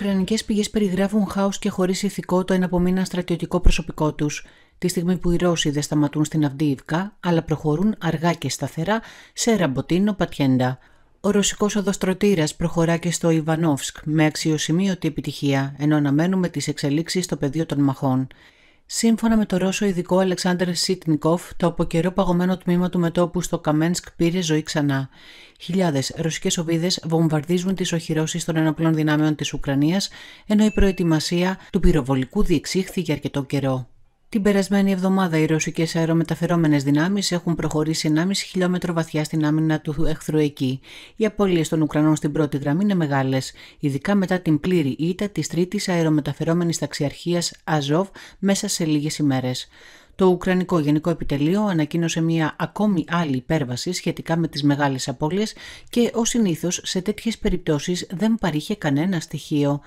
Ουκρανικές πηγές περιγράφουν χάος και χωρίς ηθικό το μήνα στρατιωτικό προσωπικό τους, τη στιγμή που οι Ρώσοι δεν σταματούν στην Αυντίβκα, αλλά προχωρούν αργά και σταθερά σε ραμποτίνο πατιέντα. Ο ρωσικός οδοστρωτήρας προχωρά και στο Ιβανόφσκ με αξιοσημείωτη επιτυχία, ενώ αναμένουμε τις εξελίξεις στο πεδίο των μαχών. Σύμφωνα με το Ρώσο ειδικό Αλεξάνδρ Σίτνικοφ, το από καιρό παγωμένο τμήμα του μετόπου στο Καμένσκ πήρε ζωή ξανά. Χιλιάδες ρωσικές οπίδε βομβαρδίζουν τις οχυρώσεις των ενόπλων δυνάμεων της Ουκρανίας, ενώ η προετοιμασία του πυροβολικού διεξήχθη για αρκετό καιρό. Την περασμένη εβδομάδα οι ρωσικές αερομεταφερόμενες δυνάμεις έχουν προχωρήσει 1,5 χιλιόμετρο βαθιά στην άμυνα του εχθρού εκεί. Οι απώλειες των Ουκρανών στην πρώτη γραμμή είναι μεγάλες, ειδικά μετά την πλήρη ήττα της τρίτης αερομεταφερόμενης ταξιαρχίας Αζόβ μέσα σε λίγες ημέρες. Το Ουκρανικό Γενικό Επιτελείο ανακοίνωσε μια ακόμη άλλη υπέρβαση σχετικά με τις μεγάλες απώλειες και ως συνήθως σε τέτοιες περιπτώσεις δεν παρήχε κανένα στοιχείο.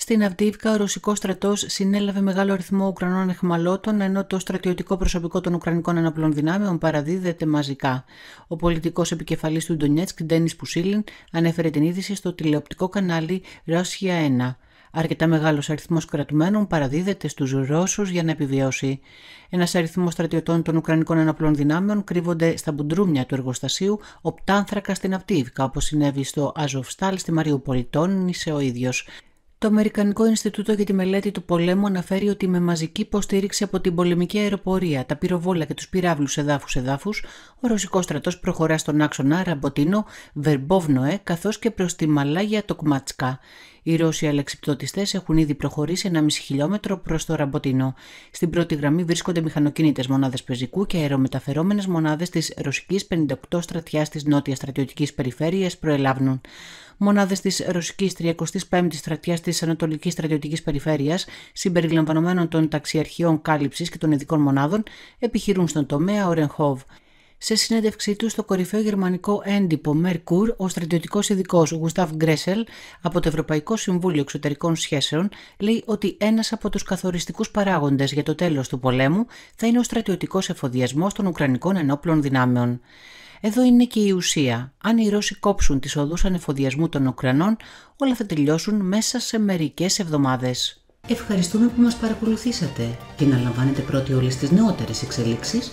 Στην Αυντίβκα, ο ρωσικός στρατός συνέλαβε μεγάλο αριθμό Ουκρανών εχμαλώτων, ενώ το στρατιωτικό προσωπικό των Ουκρανικών Ενόπλων Δυνάμεων παραδίδεται μαζικά. Ο πολιτικός επικεφαλής του Ντονιέτσκ, Ντένις Πουσίλιν, ανέφερε την είδηση στο τηλεοπτικό κανάλι «Ρώσια 1. Αρκετά μεγάλος αριθμός κρατουμένων παραδίδεται στους Ρώσους για να επιβιώσει. Ένας αριθμός στρατιωτών των Ουκρανικών Ενόπλων Δυνάμεων κρύβονται στα μπουντρούμια του εργοστασίου οπτάνθρακα στην Αυτίβκα, όπως συνέβη στο Αζοφστάλ στη Μαριούπολη. Τόνισε ο ίδιος. Το Αμερικανικό Ινστιτούτο για τη Μελέτη του Πολέμου αναφέρει ότι με μαζική υποστήριξη από την πολεμική αεροπορία, τα πυροβόλα και τους πυράβλους εδάφου-εδάφου, ο Ρωσικός στρατός προχωρά στον άξονα Ραμποτίνο, Βερμπόβνοε καθώς και προς τη Μαλάγια Τοκματσκά. Οι Ρώσοι αλεξιπτωτιστές έχουν ήδη προχωρήσει 1,5 χιλιόμετρο προς το Ραμποτινό. Στην πρώτη γραμμή βρίσκονται μηχανοκίνητες μονάδες πεζικού και αερομεταφερόμενες μονάδες της Ρωσικής 58 στρατιάς της Νότιας Στρατιωτικής Περιφέρειας προελάβουν. Μονάδες της Ρωσικής 35η στρατιάς της Ανατολικής Στρατιωτικής Περιφέρειας, συμπεριλαμβανομένων των ταξιαρχιών κάλυψης και των ειδικών μονάδων, επιχειρούν στον τομέα Ορενχόβ. Σε συνέντευξή του στο κορυφαίο γερμανικό έντυπο Merkur, ο στρατιωτικός ειδικός Γουστάβ Γκρέσελ από το Ευρωπαϊκό Συμβούλιο Εξωτερικών Σχέσεων λέει ότι ένας από τους καθοριστικούς παράγοντες για το τέλος του πολέμου θα είναι ο στρατιωτικός εφοδιασμός των Ουκρανικών ενόπλων δυνάμεων. Εδώ είναι και η ουσία. Αν οι Ρώσοι κόψουν τις οδούς ανεφοδιασμού των Ουκρανών, όλα θα τελειώσουν μέσα σε μερικές εβδομάδες. Ευχαριστούμε που μας παρακολουθήσατε και να λαμβάνετε πρώτοι όλες τις νεότερες εξελίξεις